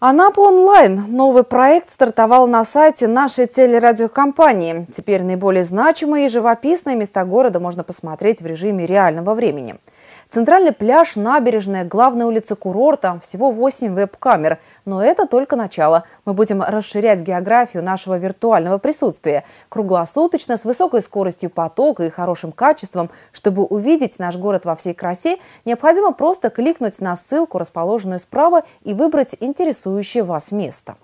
Анапа онлайн. Новый проект стартовал на сайте нашей телерадиокомпании. Теперь наиболее значимые и живописные места города можно посмотреть в режиме реального времени. Центральный пляж, набережная, главная улица курорта – всего 8 веб-камер. Но это только начало. Мы будем расширять географию нашего виртуального присутствия. Круглосуточно, с высокой скоростью потока и хорошим качеством. Чтобы увидеть наш город во всей красе, необходимо просто кликнуть на ссылку, расположенную справа, и выбрать интересующее вас место.